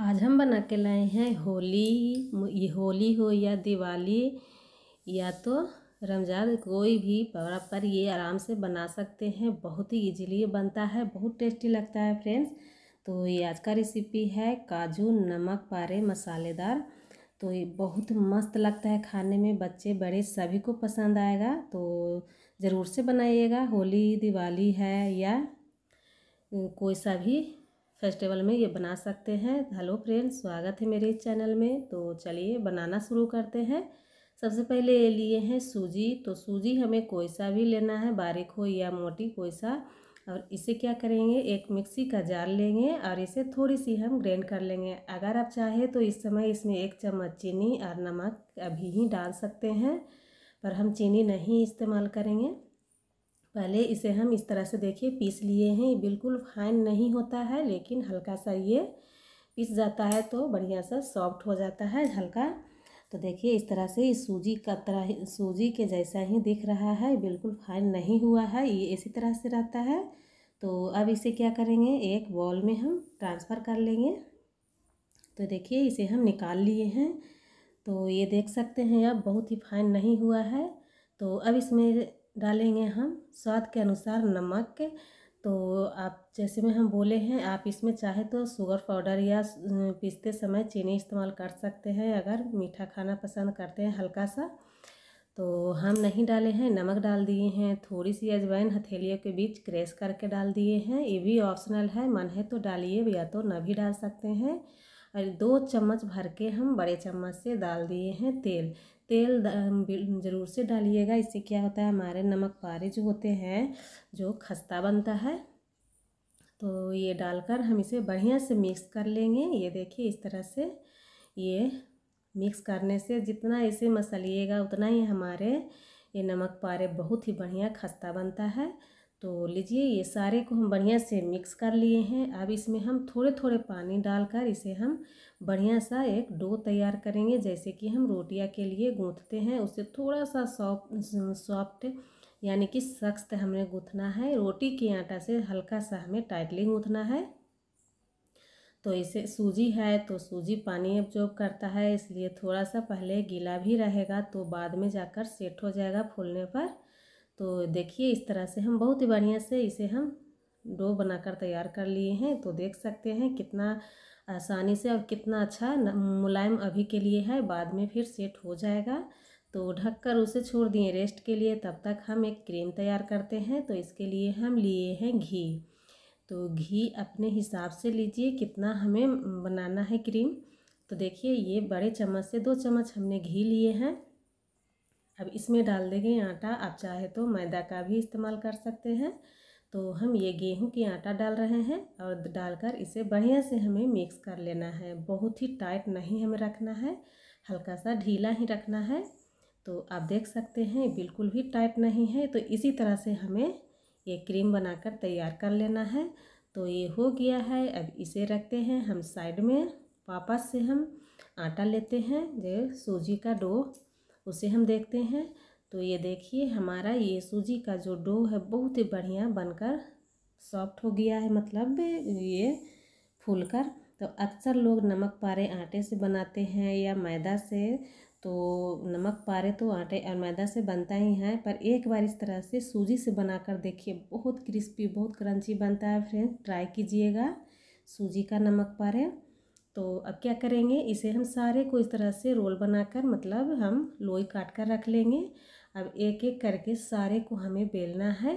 आज हम बना के लाए हैं होली ये होली हो या दिवाली या तो रमजान कोई भी पर्व पर ये आराम से बना सकते हैं बहुत ही इजीली बनता है बहुत टेस्टी लगता है फ्रेंड्स तो ये आज का रेसिपी है काजू नमक पारे मसालेदार तो ये बहुत मस्त लगता है खाने में बच्चे बड़े सभी को पसंद आएगा तो ज़रूर से बनाइएगा होली दिवाली है या कोई सा भी फेस्टिवल में ये बना सकते हैं हेलो फ्रेंड्स स्वागत है मेरे इस चैनल में तो चलिए बनाना शुरू करते हैं सबसे पहले ये लिए हैं सूजी तो सूजी हमें कोई सा भी लेना है बारीक हो या मोटी कोई सा और इसे क्या करेंगे एक मिक्सी का जार लेंगे और इसे थोड़ी सी हम ग्रैंड कर लेंगे अगर आप चाहे तो इस समय इसमें एक चम्मच चीनी और नमक अभी ही डाल सकते हैं पर हम चीनी नहीं इस्तेमाल करेंगे पहले इसे हम इस तरह से देखिए पीस लिए हैं बिल्कुल फाइन नहीं होता है लेकिन हल्का सा ये पीस जाता है तो बढ़िया सा सॉफ्ट हो जाता है हल्का तो देखिए इस तरह से इस सूजी का तरह सूजी के जैसा ही दिख रहा है बिल्कुल फाइन नहीं हुआ है ये इसी तरह से रहता है तो अब इसे क्या करेंगे एक बॉल में हम ट्रांसफ़र कर लेंगे तो देखिए इसे हम निकाल लिए हैं तो ये देख सकते हैं अब बहुत ही फाइन नहीं हुआ है तो अब इसमें डालेंगे हम स्वाद के अनुसार नमक तो आप जैसे में हम बोले हैं आप इसमें चाहे तो शुगर पाउडर या पीसते समय चीनी इस्तेमाल कर सकते हैं अगर मीठा खाना पसंद करते हैं हल्का सा तो हम नहीं डाले हैं नमक डाल दिए हैं थोड़ी सी अजवाइन हथेलियों के बीच क्रेश करके डाल दिए हैं ये भी ऑप्शनल है मन है तो डालिए या तो न भी डाल सकते हैं और दो चम्मच भर के हम बड़े चम्मच से डाल दिए हैं तेल तेल ज़रूर से डालिएगा इससे क्या होता है हमारे नमक पारे जो होते हैं जो खस्ता बनता है तो ये डालकर हम इसे बढ़िया से मिक्स कर लेंगे ये देखिए इस तरह से ये मिक्स करने से जितना इसे मसलिएगा उतना ही हमारे ये नमक पारे बहुत ही बढ़िया खस्ता बनता है तो लीजिए ये सारे को हम बढ़िया से मिक्स कर लिए हैं अब इसमें हम थोड़े थोड़े पानी डालकर इसे हम बढ़िया सा एक डो तैयार करेंगे जैसे कि हम रोटियां के लिए गूँथते हैं उसे थोड़ा सा सॉफ्ट सॉफ्ट यानी कि सख्त हमने गूँथना है रोटी के आटा से हल्का सा हमें टाइटली गूँथना है तो इसे सूजी है तो सूजी पानी एब्जॉर्ब करता है इसलिए थोड़ा सा पहले गीला भी रहेगा तो बाद में जाकर सेट हो जाएगा फूलने पर तो देखिए इस तरह से हम बहुत ही बढ़िया से इसे हम डो बनाकर तैयार कर लिए हैं तो देख सकते हैं कितना आसानी से और कितना अच्छा मुलायम अभी के लिए है बाद में फिर सेट हो जाएगा तो ढककर उसे छोड़ दिए रेस्ट के लिए तब तक हम एक क्रीम तैयार करते हैं तो इसके लिए हम लिए हैं घी तो घी अपने हिसाब से लीजिए कितना हमें बनाना है क्रीम तो देखिए ये बड़े चम्मच से दो चम्मच हमने घी लिए हैं अब इसमें डाल देंगे आटा आप चाहे तो मैदा का भी इस्तेमाल कर सकते हैं तो हम ये गेहूं की आटा डाल रहे हैं और डालकर इसे बढ़िया से हमें मिक्स कर लेना है बहुत ही टाइट नहीं हमें रखना है हल्का सा ढीला ही रखना है तो आप देख सकते हैं बिल्कुल भी टाइट नहीं है तो इसी तरह से हमें ये क्रीम बनाकर तैयार कर लेना है तो ये हो गया है अब इसे रखते हैं हम साइड में वापस से हम आटा लेते हैं जो सूजी का डो उसे हम देखते हैं तो ये देखिए हमारा ये सूजी का जो डो है बहुत ही बढ़िया बनकर सॉफ्ट हो गया है मतलब ये फूल कर तो अक्सर लोग नमक पारे आटे से बनाते हैं या मैदा से तो नमक पारे तो आटे और मैदा से बनता ही है पर एक बार इस तरह से सूजी से बनाकर देखिए बहुत क्रिस्पी बहुत क्रंची बनता है फ्रेंड ट्राई कीजिएगा सूजी का नमक पारे तो अब क्या करेंगे इसे हम सारे को इस तरह से रोल बनाकर मतलब हम लोई काट कर रख लेंगे अब एक एक करके सारे को हमें बेलना है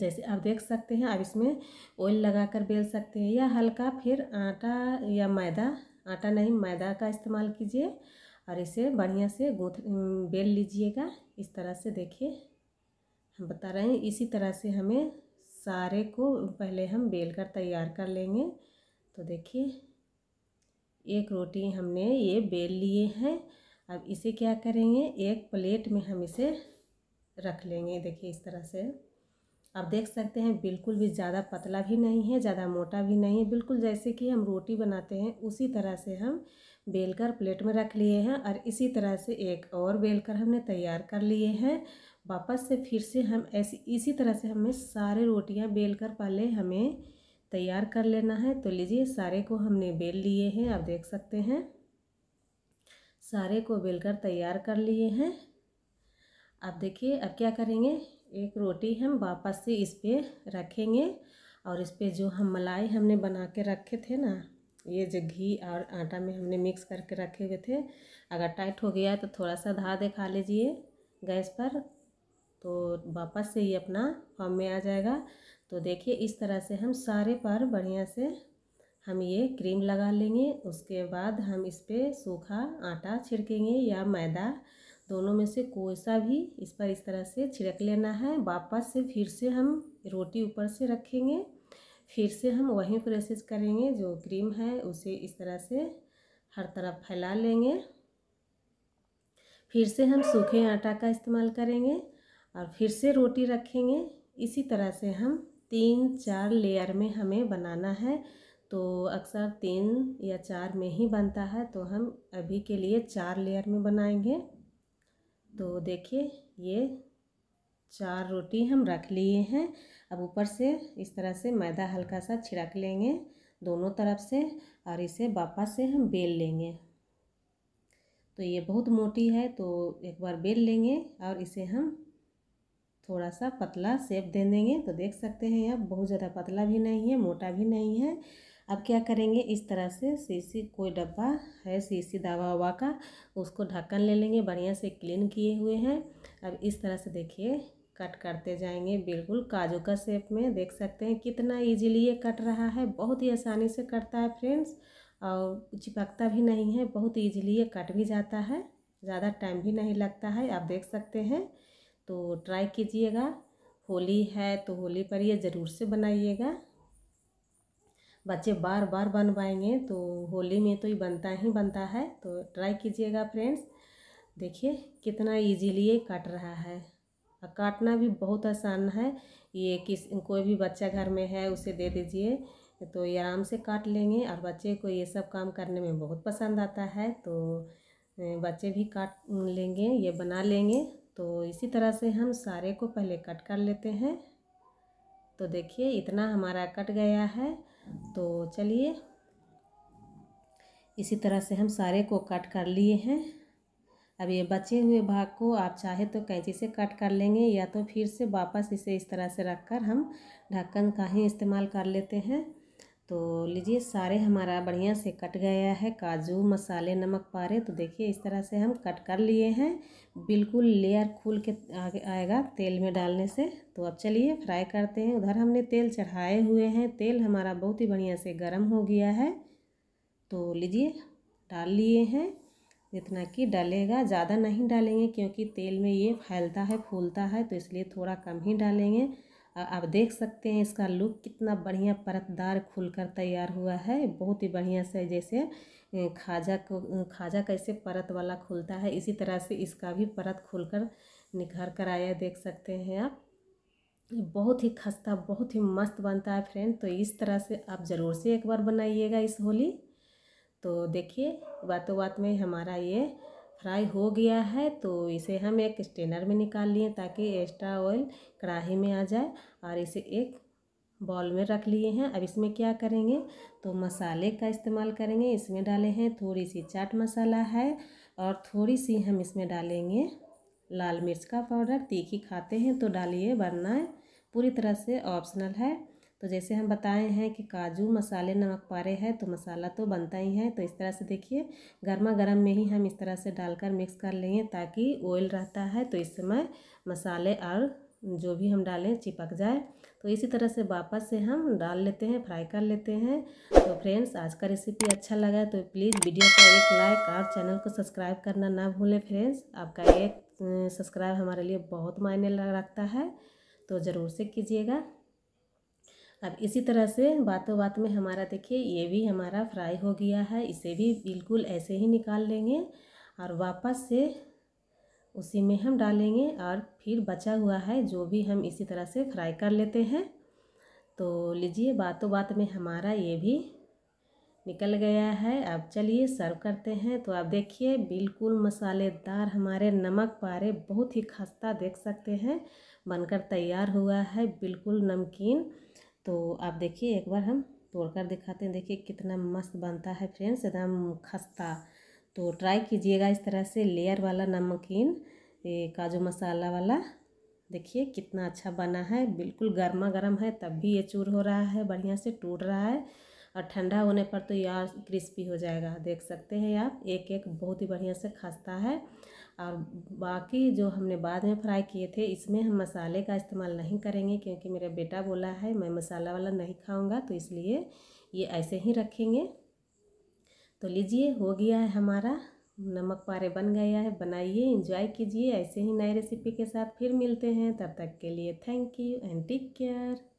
जैसे आप देख सकते हैं आप इसमें ऑयल लगाकर बेल सकते हैं या हल्का फिर आटा या मैदा आटा नहीं मैदा का इस्तेमाल कीजिए और इसे बढ़िया से गूँथ बेल लीजिएगा इस तरह से देखिए हम बता रहे हैं इसी तरह से हमें सारे को पहले हम बेल कर तैयार कर लेंगे तो देखिए एक रोटी हमने ये बेल लिए हैं अब इसे क्या करेंगे एक प्लेट में हम इसे रख लेंगे देखिए इस तरह से आप देख सकते हैं बिल्कुल भी ज़्यादा पतला भी नहीं है ज़्यादा मोटा भी नहीं है बिल्कुल जैसे कि हम रोटी बनाते हैं उसी तरह से हम बेलकर प्लेट में रख लिए हैं और इसी तरह से एक और बेलकर हमने तैयार कर लिए हैं वापस से फिर से हम ऐसी इसी तरह से हमें सारे रोटियां बेलकर पहले हमें तैयार कर लेना है तो लीजिए सारे को हमने बेल लिए हैं आप देख सकते हैं सारे को बेलकर तैयार कर लिए हैं अब देखिए अब क्या करेंगे एक रोटी हम वापस से इस पर रखेंगे और इस पर जो हम मलाई हमने बना के रखे थे ना ये जो घी और आटा में हमने मिक्स करके रखे हुए थे अगर टाइट हो गया तो थोड़ा सा धार दिखा लीजिए गैस पर तो वापस से ये अपना फॉर्म में आ जाएगा तो देखिए इस तरह से हम सारे पर बढ़िया से हम ये क्रीम लगा लेंगे उसके बाद हम इस पर सूखा आटा छिड़केंगे या मैदा दोनों में से कोई सा भी इस पर इस तरह से छिड़क लेना है वापस से फिर से हम रोटी ऊपर से रखेंगे फिर से हम वही प्रोसेस करेंगे जो क्रीम है उसे इस तरह से हर तरफ फैला लेंगे फिर से हम सूखे आटा का इस्तेमाल करेंगे और फिर से रोटी रखेंगे इसी तरह से हम तीन चार लेयर में हमें बनाना है तो अक्सर तीन या चार में ही बनता है तो हम अभी के लिए चार लेयर में बनाएंगे तो देखिए ये चार रोटी हम रख लिए हैं अब ऊपर से इस तरह से मैदा हल्का सा छिड़क लेंगे दोनों तरफ से और इसे वापस से हम बेल लेंगे तो ये बहुत मोटी है तो एक बार बेल लेंगे और इसे हम थोड़ा सा पतला सेप दे देंगे तो देख सकते हैं आप बहुत ज़्यादा पतला भी नहीं है मोटा भी नहीं है अब क्या करेंगे इस तरह से सीसी कोई डब्बा है सीसी दवा ववा का उसको ढक्कन ले लेंगे बढ़िया से क्लीन किए हुए हैं अब इस तरह से देखिए कट करते जाएंगे बिल्कुल काजू का सेप में देख सकते हैं कितना इजीली ये कट रहा है बहुत ही आसानी से कटता है फ्रेंड्स और चिपकता भी नहीं है बहुत इजीली ये कट भी जाता है ज़्यादा टाइम भी नहीं लगता है आप देख सकते हैं तो ट्राई कीजिएगा होली है तो होली पर ये ज़रूर से बनाइएगा बच्चे बार बार बनवाएंगे तो होली में तो ये बनता ही बनता है तो ट्राई कीजिएगा फ्रेंड्स देखिए कितना इजीली ये काट रहा है और काटना भी बहुत आसान है ये किस कोई भी बच्चा घर में है उसे दे दीजिए तो ये आराम से काट लेंगे और बच्चे को ये सब काम करने में बहुत पसंद आता है तो बच्चे भी काट लेंगे ये बना लेंगे तो इसी तरह से हम सारे को पहले कट कर लेते हैं तो देखिए इतना हमारा कट गया है तो चलिए इसी तरह से हम सारे को कट कर लिए हैं अब ये बचे हुए भाग को आप चाहे तो कैंची से कट कर लेंगे या तो फिर से वापस इसे इस तरह से रखकर हम ढक्कन का ही इस्तेमाल कर लेते हैं तो लीजिए सारे हमारा बढ़िया से कट गया है काजू मसाले नमक पारे तो देखिए इस तरह से हम कट कर लिए हैं बिल्कुल लेयर खुल के आगे आएगा तेल में डालने से तो अब चलिए फ्राई करते हैं उधर हमने तेल चढ़ाए हुए हैं तेल हमारा बहुत ही बढ़िया से गर्म हो गया है तो लीजिए डाल लिए हैं जितना कि डालेगा ज़्यादा नहीं डालेंगे क्योंकि तेल में ये फैलता है फूलता है तो इसलिए थोड़ा कम ही डालेंगे आप देख सकते हैं इसका लुक कितना बढ़िया परतदार खुलकर तैयार हुआ है बहुत ही बढ़िया से जैसे खाजा को खाजा कैसे परत वाला खुलता है इसी तरह से इसका भी परत खुलकर निखर कर आया देख सकते हैं आप बहुत ही खस्ता बहुत ही मस्त बनता है फ्रेंड तो इस तरह से आप ज़रूर से एक बार बनाइएगा इस होली तो देखिए बातों बात में हमारा ये फ्राई हो गया है तो इसे हम एक स्टेनर में निकाल लिए ताकि एक्स्ट्रा ऑयल कढ़ाही में आ जाए और इसे एक बॉल में रख लिए हैं अब इसमें क्या करेंगे तो मसाले का इस्तेमाल करेंगे इसमें डाले हैं थोड़ी सी चाट मसाला है और थोड़ी सी हम इसमें डालेंगे लाल मिर्च का पाउडर तीखी खाते हैं तो डालिए वरना पूरी तरह से ऑप्शनल है तो जैसे हम बताए हैं कि काजू मसाले नमक पारे हैं तो मसाला तो बनता ही है तो इस तरह से देखिए गर्मा गर्म में ही हम इस तरह से डालकर मिक्स कर लेंगे ताकि ऑयल रहता है तो इस समय मसाले और जो भी हम डालें चिपक जाए तो इसी तरह से वापस से हम डाल लेते हैं फ्राई कर लेते हैं तो फ्रेंड्स आज का रेसिपी अच्छा लगा तो प्लीज़ वीडियो का एक लाइक और चैनल को सब्सक्राइब करना ना भूलें फ्रेंड्स आपका एक सब्सक्राइब हमारे लिए बहुत मायने रखता है तो ज़रूर से कीजिएगा अब इसी तरह से बातों बात में हमारा देखिए ये भी हमारा फ्राई हो गया है इसे भी बिल्कुल ऐसे ही निकाल लेंगे और वापस से उसी में हम डालेंगे और फिर बचा हुआ है जो भी हम इसी तरह से फ्राई कर लेते हैं तो लीजिए बातों बात में हमारा ये भी निकल गया है अब चलिए सर्व करते हैं तो आप देखिए बिल्कुल मसालेदार हमारे नमक पारे बहुत ही खस्ता देख सकते हैं बनकर तैयार हुआ है बिल्कुल नमकीन तो आप देखिए एक बार हम तोड़ कर दिखाते हैं देखिए कितना मस्त बनता है फ्रेंड्स एकदम खस्ता तो ट्राई कीजिएगा इस तरह से लेयर वाला नमकीन काजू मसाला वाला देखिए कितना अच्छा बना है बिल्कुल गर्मा गर्म है तब भी ये चूर हो रहा है बढ़िया से टूट रहा है और ठंडा होने पर तो यार क्रिस्पी हो जाएगा देख सकते हैं आप एक एक बहुत ही बढ़िया से खस्ता है और बाकी जो हमने बाद में फ्राई किए थे इसमें हम मसाले का इस्तेमाल नहीं करेंगे क्योंकि मेरा बेटा बोला है मैं मसाला वाला नहीं खाऊंगा तो इसलिए ये ऐसे ही रखेंगे तो लीजिए हो गया है हमारा नमक पारे बन गया है बनाइए इंजॉय कीजिए ऐसे ही नए रेसिपी के साथ फिर मिलते हैं तब तक के लिए thank you and take care